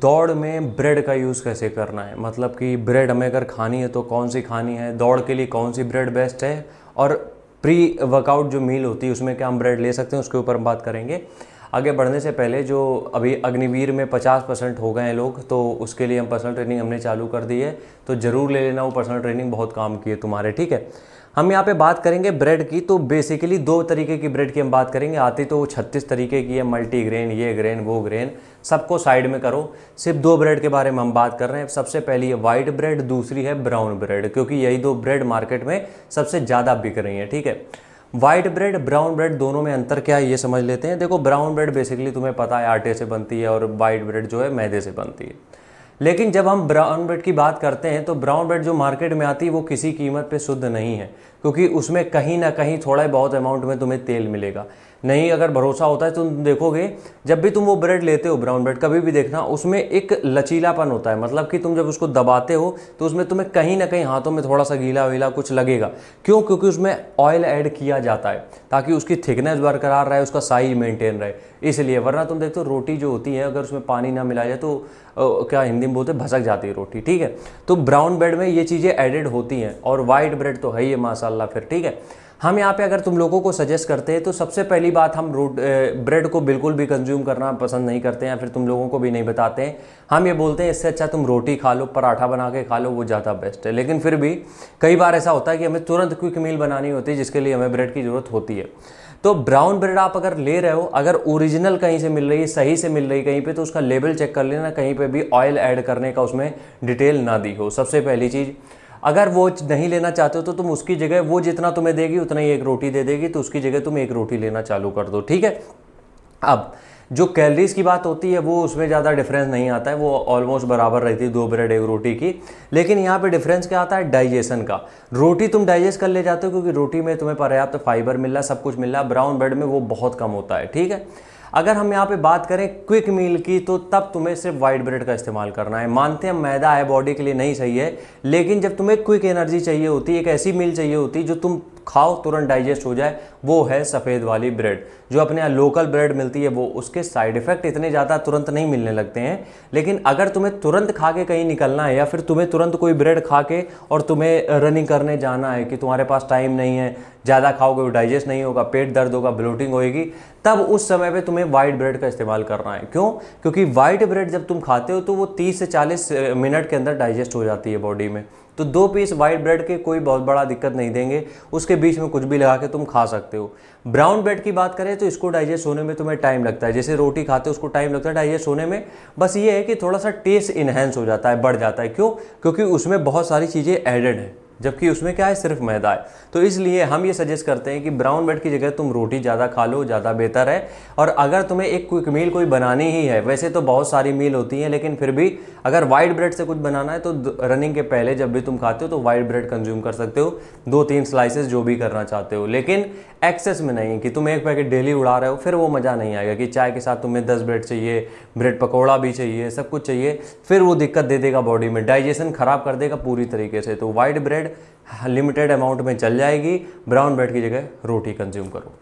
दौड़ में ब्रेड का यूज़ कैसे करना है मतलब कि ब्रेड हमें अगर खानी है तो कौन सी खानी है दौड़ के लिए कौन सी ब्रेड बेस्ट है और प्री वर्कआउट जो मील होती है उसमें क्या हम ब्रेड ले सकते हैं उसके ऊपर हम बात करेंगे आगे बढ़ने से पहले जो अभी अग्निवीर में 50 परसेंट हो गए हैं लोग तो उसके लिए हम पर्सनल ट्रेनिंग हमने चालू कर दी है तो ज़रूर ले लेना वो पर्सनल ट्रेनिंग बहुत काम की है तुम्हारे ठीक है हम यहाँ पे बात करेंगे ब्रेड की तो बेसिकली दो तरीके की ब्रेड की हम बात करेंगे आती तो वो छत्तीस तरीके की है मल्टी ग्रेन ये ग्रेन वो ग्रेन सबको साइड में करो सिर्फ दो ब्रेड के बारे में हम बात कर रहे हैं सबसे पहली है वाइट ब्रेड दूसरी है ब्राउन ब्रेड क्योंकि यही दो ब्रेड मार्केट में सबसे ज़्यादा बिक रही हैं ठीक है व्हाइट ब्रेड ब्राउन ब्रेड दोनों में अंतर क्या है ये समझ लेते हैं देखो ब्राउन ब्रेड बेसिकली तुम्हें पता है आटे से बनती है और वाइट ब्रेड जो है मैदे से बनती है लेकिन जब हम ब्राउन ब्रेड की बात करते हैं तो ब्राउन ब्रेड जो मार्केट में आती है वो किसी कीमत पे शुद्ध नहीं है क्योंकि उसमें कहीं ना कहीं थोड़ा बहुत अमाउंट में तुम्हें तेल मिलेगा नहीं अगर भरोसा होता है तो देखोगे जब भी तुम वो ब्रेड लेते हो ब्राउन ब्रेड कभी भी देखना उसमें एक लचीलापन होता है मतलब कि तुम जब उसको दबाते हो तो उसमें तुम्हें कहीं ना कहीं हाथों में थोड़ा सा गीला वीला कुछ लगेगा क्यों क्योंकि उसमें ऑयल ऐड किया जाता है ताकि उसकी थिकनेस बरकरार रहे उसका साइज मेंटेन रहे इसलिए वरना तुम देखते हो रोटी जो होती है अगर उसमें पानी ना मिलाया जाए तो क्या हिंदी में बोलते भसक जाती है रोटी ठीक है तो ब्राउन ब्रेड में ये चीज़ें एडेड होती हैं और वाइट ब्रेड तो है ही माशा इन फिर ठीक है हम यहाँ पे अगर तुम लोगों को सजेस्ट करते हैं तो सबसे पहली बात हम रोड ब्रेड को बिल्कुल भी कंज्यूम करना पसंद नहीं करते हैं फिर तुम लोगों को भी नहीं बताते हैं हम ये बोलते हैं इससे अच्छा तुम रोटी खा लो पराठा बना के खा लो वो ज़्यादा बेस्ट है लेकिन फिर भी कई बार ऐसा होता है कि हमें तुरंत क्विक मील बनानी होती है जिसके लिए हमें ब्रेड की ज़रूरत होती है तो ब्राउन ब्रेड आप अगर ले रहे हो अगर ओरिजिनल कहीं से मिल रही है सही से मिल रही कहीं पे तो उसका लेबल चेक कर लेना कहीं पे भी ऑयल ऐड करने का उसमें डिटेल ना दी हो सबसे पहली चीज़ अगर वो नहीं लेना चाहते हो तो तुम उसकी जगह वो जितना तुम्हें देगी उतना ही एक रोटी दे देगी तो उसकी जगह तुम एक रोटी लेना चालू कर दो ठीक है अब जो कैलरीज की बात होती है वो उसमें ज़्यादा डिफरेंस नहीं आता है वो ऑलमोस्ट बराबर रहती है दो ब्रेड एक रोटी की लेकिन यहाँ पे डिफरेंस क्या आता है डाइजेशन का रोटी तुम डाइजेस्ट कर ले जाते हो क्योंकि रोटी में तुम्हें पर्याप्त तो फाइबर मिल रहा सब कुछ मिल रहा ब्राउन ब्रेड में वो बहुत कम होता है ठीक है अगर हम यहाँ पे बात करें क्विक मील की तो तब तुम्हें सिर्फ वाइट ब्रेड का इस्तेमाल करना है मानते हैं मैदा है बॉडी के लिए नहीं सही है लेकिन जब तुम्हें क्विक एनर्जी चाहिए होती एक ऐसी मील चाहिए होती जो तुम खाओ तुरंत डाइजेस्ट हो जाए वो है सफ़ेद वाली ब्रेड जो अपने यहाँ लोकल ब्रेड मिलती है वो उसके साइड इफ़ेक्ट इतने ज़्यादा तुरंत नहीं मिलने लगते हैं लेकिन अगर तुम्हें तुरंत खा के कहीं निकलना है या फिर तुम्हें तुरंत कोई ब्रेड खा के और तुम्हें रनिंग करने जाना है कि तुम्हारे पास टाइम नहीं है ज़्यादा खाओगे वो डाइजेस्ट नहीं होगा पेट दर्द होगा ब्लोटिंग होएगी तब उस समय पे तुम्हें वाइट ब्रेड का इस्तेमाल करना है क्यों क्योंकि वाइट ब्रेड जब तुम खाते हो तो वो 30 से 40 मिनट के अंदर डाइजेस्ट हो जाती है बॉडी में तो दो पीस वाइट ब्रेड के कोई बहुत बड़ा दिक्कत नहीं देंगे उसके बीच में कुछ भी लगा के तुम खा सकते हो ब्राउन ब्रेड की बात करें तो इसको डाइजेस्ट होने में तुम्हें टाइम लगता है जैसे रोटी खाते हो उसको टाइम लगता है डाइजेस्ट होने में बस ये है कि थोड़ा सा टेस्ट इन्हेंस हो जाता है बढ़ जाता है क्यों क्योंकि उसमें बहुत सारी चीज़ें एडेड हैं जबकि उसमें क्या है सिर्फ मैदा है तो इसलिए हम ये सजेस्ट करते हैं कि ब्राउन ब्रेड की जगह तुम रोटी ज़्यादा खा लो ज़्यादा बेहतर है और अगर तुम्हें एक क्विक मील कोई बनानी ही है वैसे तो बहुत सारी मील होती हैं लेकिन फिर भी अगर वाइट ब्रेड से कुछ बनाना है तो रनिंग के पहले जब भी तुम खाते हो तो वाइट ब्रेड कंज्यूम कर सकते हो दो तीन स्लाइसेस जो भी करना चाहते हो लेकिन एक्सेस में नहीं कि तुम एक पैकेट डेली उड़ा रहे हो फिर वो मज़ा नहीं आएगा कि चाय के साथ तुम्हें दस ब्रेड चाहिए ब्रेड पकौड़ा भी चाहिए सब कुछ चाहिए फिर वो दिक्कत दे देगा बॉडी में डाइजेशन ख़राब कर देगा पूरी तरीके से तो white bread limited limited amount में चल जाएगी ब्राउन ब्रेड की जगह रोटी कंज्यूम करो